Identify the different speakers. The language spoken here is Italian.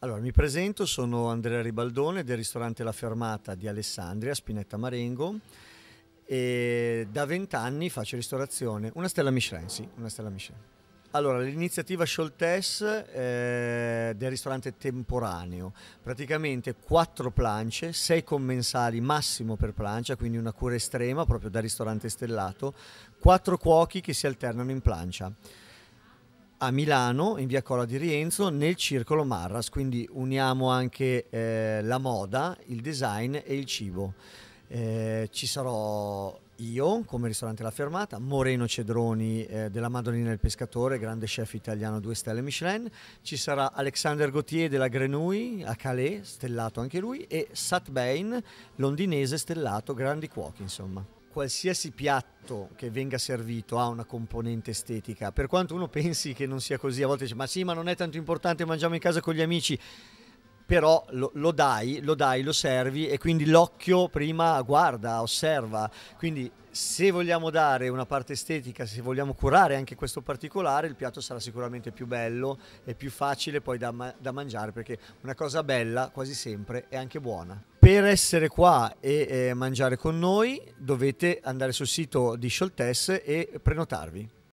Speaker 1: Allora, mi presento, sono Andrea Ribaldone del ristorante La Fermata di Alessandria, Spinetta Marengo e da vent'anni faccio ristorazione, una stella Michelin, sì, una stella Michelin. Allora, l'iniziativa Scioltes eh, del ristorante temporaneo, praticamente quattro planche, sei commensali massimo per plancia, quindi una cura estrema proprio da ristorante stellato, quattro cuochi che si alternano in plancia a Milano, in via Cola di Rienzo, nel Circolo Marras, quindi uniamo anche eh, la moda, il design e il cibo. Eh, ci sarò io come ristorante La Fermata, Moreno Cedroni eh, della Madonnina del Pescatore, grande chef italiano 2 stelle Michelin, ci sarà Alexander Gauthier della Grenouille a Calais, stellato anche lui, e Sat Bain, londinese stellato, grandi cuochi insomma qualsiasi piatto che venga servito ha una componente estetica, per quanto uno pensi che non sia così, a volte dice ma sì ma non è tanto importante, mangiamo in casa con gli amici, però lo, lo, dai, lo dai, lo servi e quindi l'occhio prima guarda, osserva. Quindi se vogliamo dare una parte estetica, se vogliamo curare anche questo particolare, il piatto sarà sicuramente più bello e più facile poi da, da mangiare, perché una cosa bella quasi sempre è anche buona. Per essere qua e eh, mangiare con noi dovete andare sul sito di Scioltess e prenotarvi.